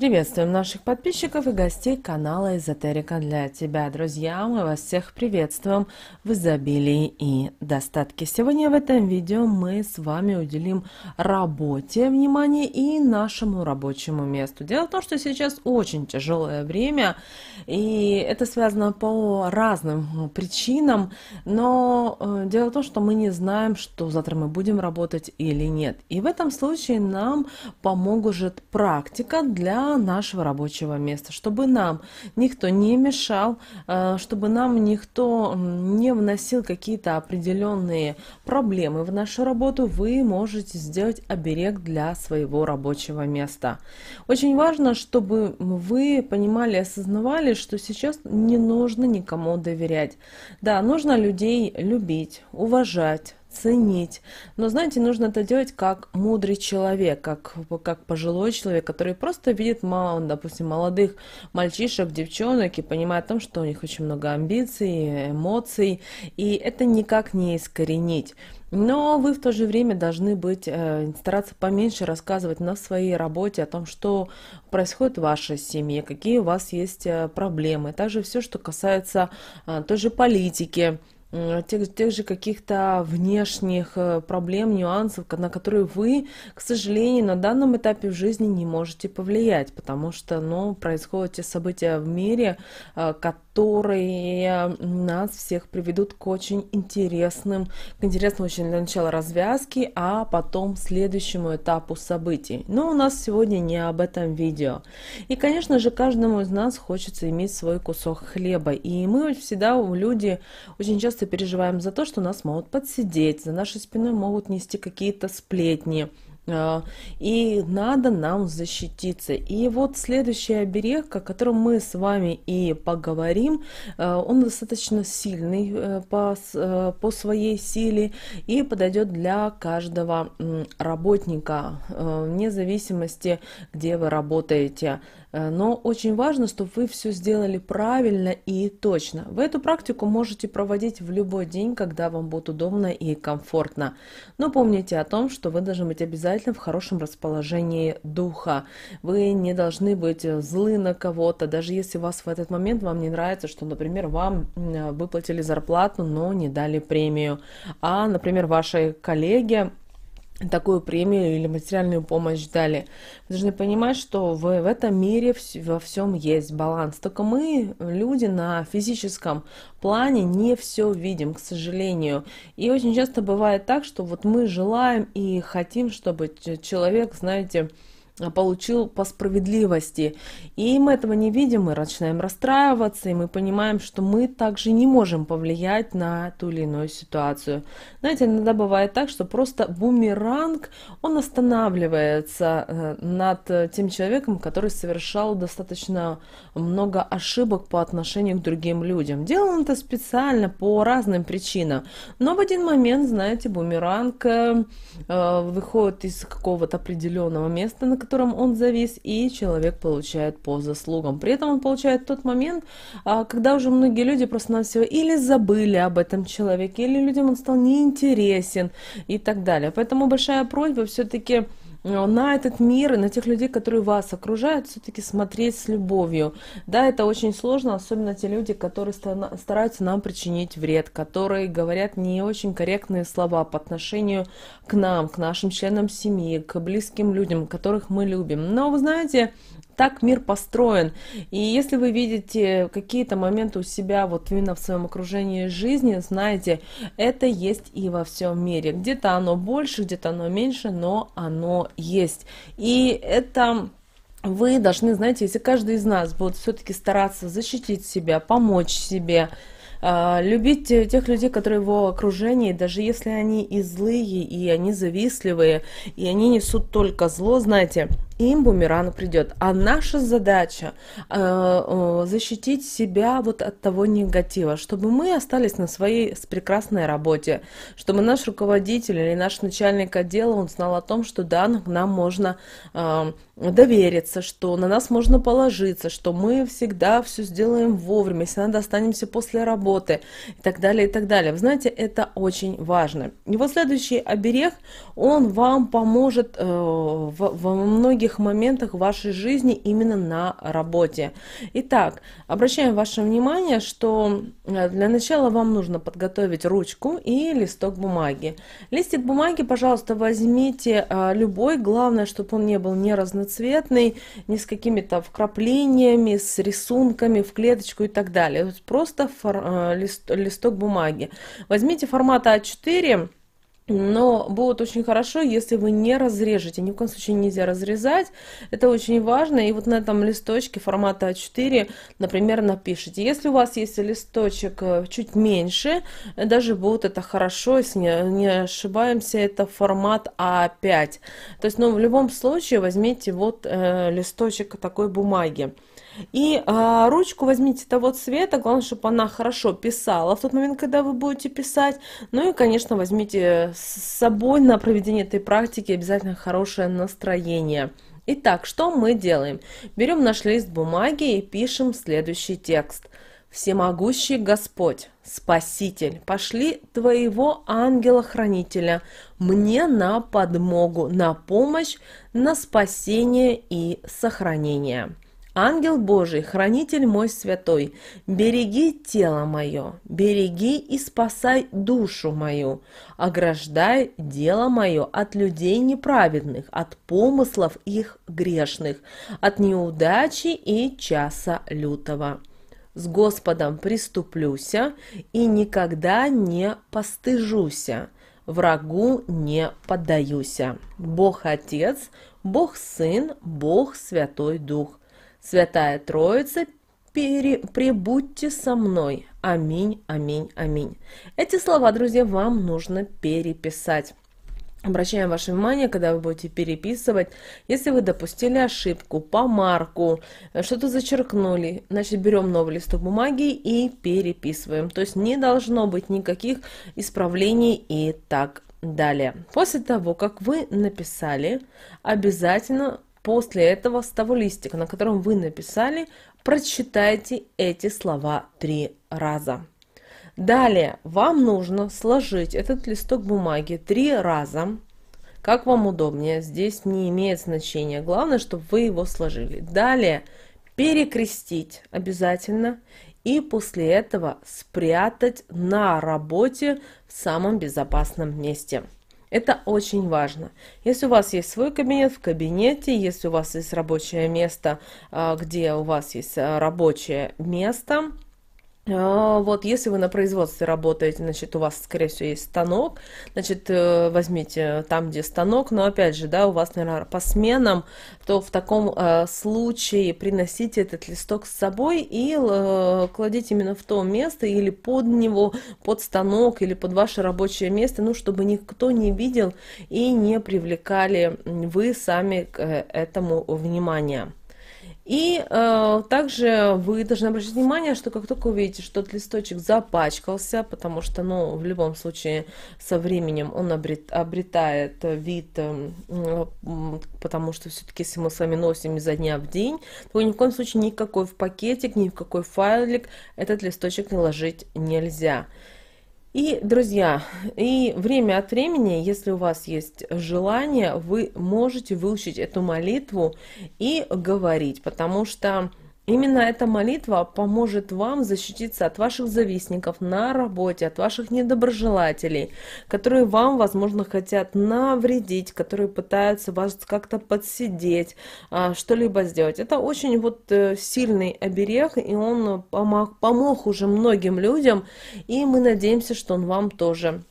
Приветствуем наших подписчиков и гостей канала Эзотерика для тебя. Друзья, мы вас всех приветствуем в изобилии и достатке. Сегодня в этом видео мы с вами уделим работе внимание и нашему рабочему месту. Дело в том, что сейчас очень тяжелое время, и это связано по разным причинам, но э, дело в том, что мы не знаем, что завтра мы будем работать или нет. И в этом случае нам поможет практика для нашего рабочего места, чтобы нам никто не мешал, э, чтобы нам никто не вносил какие-то определенные проблемы в нашу работу, вы можете сделать оберег для своего рабочего места. Очень важно, чтобы вы понимали, осознавали, что сейчас не нужно никому доверять. Да, нужно людей любить, уважать, ценить. Но, знаете, нужно это делать как мудрый человек, как, как пожилой человек, который просто видит, мало, допустим, молодых мальчишек, девчонок и понимает о том, что у них очень много амбиций, эмоций, и это никак не искоренить. Но вы в то же время должны быть, э, стараться поменьше рассказывать на своей работе о том, что происходит в вашей семье, какие у вас есть э, проблемы. Также все, что касается э, той же политики, тех, тех же каких-то внешних э, проблем, нюансов, на которые вы, к сожалению, на данном этапе в жизни не можете повлиять, потому что ну, происходят те события в мире, э, которые нас всех приведут к очень интересным, к интересным очень для начала развязке, а потом следующему этапу событий. Но у нас сегодня не об этом видео. И, конечно же, каждому из нас хочется иметь свой кусок хлеба. И мы всегда, люди, очень часто детстве переживаем за то, что нас могут подсидеть, за нашей спиной могут нести какие-то сплетни. А, и надо нам защититься. И вот следующий оберег, о котором мы с вами и поговорим, а, он достаточно сильный э, по, э, по своей силе и подойдет для каждого работника, э, вне зависимости, где вы работаете. Э, но очень важно, чтобы вы все сделали правильно и точно. Вы эту практику можете проводить в любой день, когда вам будет удобно и комфортно. Но помните о том, что вы должны быть обязательно в хорошем расположении духа. Вы не должны быть злы на кого-то, даже если вас в этот момент вам не нравится, что, например, вам выплатили зарплату, но не дали премию. А, например, ваши коллеги такую премию или материальную помощь дали. Вы должны понимать, что в, в этом мире в, во всем есть баланс. Только мы, люди, на физическом плане не все видим, к сожалению. И очень часто бывает так, что вот мы желаем и хотим, чтобы человек, знаете, получил по справедливости. И мы этого не видим, мы начинаем расстраиваться, и мы понимаем, что мы также не можем повлиять на ту или иную ситуацию. Знаете, иногда бывает так, что просто бумеранг, он останавливается э, над тем человеком, который совершал достаточно много ошибок по отношению к другим людям. Делал он это специально по разным причинам. Но в один момент, знаете, бумеранг э, э, выходит из какого-то определенного места, на котором котором он завис, и человек получает по заслугам. При этом он получает тот момент, а, когда уже многие люди просто на всего или забыли об этом человеке, или людям он стал неинтересен и так далее. Поэтому большая просьба все-таки Э, на этот мир и на тех людей, которые вас окружают, все-таки смотреть с любовью. Да, это очень сложно, особенно те люди, которые стараются нам причинить вред, которые говорят не очень корректные слова по отношению к нам, к нашим членам семьи, к близким людям, которых мы любим. Но вы знаете, так мир построен. И если вы видите какие-то моменты у себя, вот именно в своем окружении жизни, знаете, это есть и во всем мире. Где-то оно больше, где-то оно меньше, но оно есть. И это вы должны, знаете, если каждый из нас будет все-таки стараться защитить себя, помочь себе, а, любить тех людей, которые в его окружении, даже если они и злые, и они завистливые, и они несут только зло, знаете, им бумеранг придет. А наша задача э, э, защитить себя вот от того негатива, чтобы мы остались на своей с прекрасной работе, чтобы наш руководитель или наш начальник отдела, он знал о том, что да, нам можно э, довериться, что на нас можно положиться, что мы всегда все сделаем вовремя, если надо, останемся после работы и так далее, и так далее. Вы знаете, это очень важно. И вот следующий оберег, он вам поможет э, во многих многих моментах вашей жизни именно на работе. Итак, обращаем ваше внимание, что э, для начала вам нужно подготовить ручку и листок бумаги. Листик бумаги, пожалуйста, возьмите э, любой, главное, чтобы он не был не разноцветный, не с какими-то вкраплениями, с рисунками в клеточку и так далее. Просто э, лист, листок бумаги. Возьмите формата А4, но будет очень хорошо, если вы не разрежете. Ни в коем случае нельзя разрезать. Это очень важно. И вот на этом листочке формата А4, например, напишите. Если у вас есть листочек э, чуть меньше, даже будет это хорошо, если не ошибаемся, это формат А5. То есть, ну, в любом случае возьмите вот э, листочек такой бумаги. И э, ручку возьмите того цвета, главное, чтобы она хорошо писала в тот момент, когда вы будете писать. Ну и, конечно, возьмите с собой на проведение этой практики обязательно хорошее настроение. Итак, что мы делаем? Берем наш лист бумаги и пишем следующий текст. «Всемогущий Господь, Спаситель, пошли Твоего ангела-хранителя мне на подмогу, на помощь, на спасение и сохранение». Ангел Божий, хранитель мой святой, береги тело мое, береги и спасай душу мою, ограждай дело мое от людей неправедных, от помыслов их грешных, от неудачи и часа лютого. С Господом приступлюся и никогда не постыжуся, врагу не поддаюся. Бог Отец, Бог Сын, Бог Святой Дух. Святая Троица, пере, прибудьте со мной. Аминь, аминь, аминь. Эти слова, друзья, вам нужно переписать. Обращаем ваше внимание, когда вы будете переписывать, если вы допустили ошибку, помарку, э, что-то зачеркнули, значит берем новый листок бумаги и переписываем. То есть не должно быть никаких исправлений и так далее. После того, как вы написали, обязательно После этого с того листика, на котором вы написали, прочитайте эти слова три раза. Далее вам нужно сложить этот листок бумаги три раза, как вам удобнее, здесь не имеет значения, главное, чтобы вы его сложили. Далее перекрестить обязательно и после этого спрятать на работе в самом безопасном месте. Это очень важно. Если у вас есть свой кабинет в кабинете, если у вас есть рабочее место, а, где у вас есть а, рабочее место, а, вот, если вы на производстве работаете, значит, у вас, скорее всего, есть станок, значит, э, возьмите там, где станок, но, опять же, да, у вас, наверное, по сменам, то в таком э, случае приносите этот листок с собой и э, кладите именно в то место или под него, под станок или под ваше рабочее место, ну, чтобы никто не видел и не привлекали вы сами к э, этому внимания. И э, также вы должны обратить внимание, что как только увидите, что этот листочек запачкался, потому что, ну, в любом случае, со временем он обрет, обретает вид, э, потому что все-таки, если мы с вами носим изо дня в день, то ни в коем случае никакой в пакетик, ни в какой файлик этот листочек наложить нельзя. И, друзья, и время от времени, если у вас есть желание, вы можете выучить эту молитву и говорить, потому что Именно эта молитва поможет вам защититься от ваших завистников на работе, от ваших недоброжелателей, которые вам, возможно, хотят навредить, которые пытаются вас как-то подсидеть, а, что-либо сделать. Это очень вот э, сильный оберег, и он помог, помог уже многим людям, и мы надеемся, что он вам тоже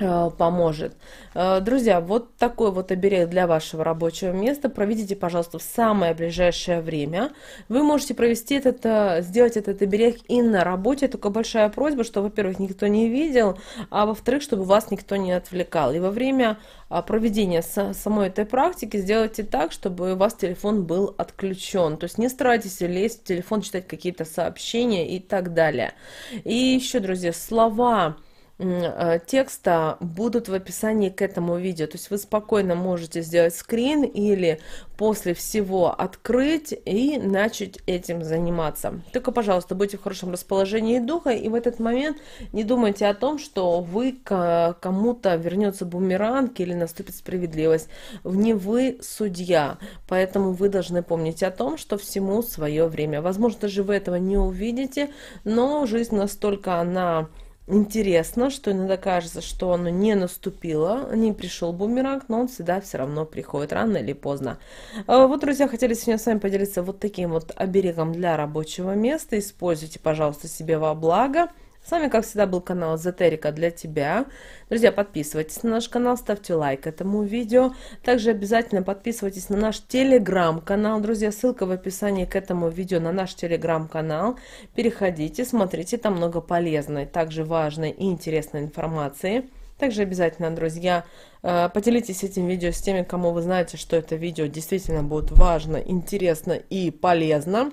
Э, поможет. Э, друзья, вот такой вот оберег для вашего рабочего места. Проведите, пожалуйста, в самое ближайшее время. Вы можете провести этот, э, сделать этот оберег и на работе. Только большая просьба, что, во-первых, никто не видел, а во-вторых, чтобы вас никто не отвлекал. И во время проведения самой этой практики сделайте так, чтобы у вас телефон был отключен. То есть не старайтесь лезть в телефон, читать какие-то сообщения и так далее. И еще, друзья, слова Э, текста будут в описании к этому видео. То есть вы спокойно можете сделать скрин или после всего открыть и начать этим заниматься. Только, пожалуйста, будьте в хорошем расположении духа и в этот момент не думайте о том, что вы кому-то вернется бумеранг или наступит справедливость. Не вы судья, поэтому вы должны помнить о том, что всему свое время. Возможно, даже вы этого не увидите, но жизнь настолько она интересно, что иногда кажется, что оно не наступило, не пришел бумеранг, но он всегда все равно приходит рано или поздно. А вот, друзья, хотели сегодня с вами поделиться вот таким вот оберегом для рабочего места. Используйте, пожалуйста, себе во благо. С вами, как всегда, был канал Эзотерика для тебя. Друзья, подписывайтесь на наш канал, ставьте лайк этому видео. Также обязательно подписывайтесь на наш телеграм-канал. Друзья, ссылка в описании к этому видео на наш телеграм-канал. Переходите, смотрите, там много полезной, также важной и интересной информации. Также обязательно, друзья, э, поделитесь этим видео с теми, кому вы знаете, что это видео действительно будет важно, интересно и полезно.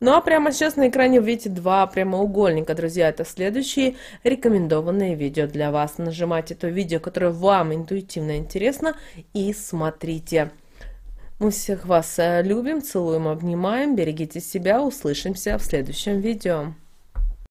Ну а прямо сейчас на экране видите два прямоугольника, друзья. Это следующие рекомендованные видео для вас. Нажимайте то видео, которое вам интуитивно интересно и смотрите. Мы всех вас э, любим, целуем, обнимаем. Берегите себя. Услышимся в следующем видео.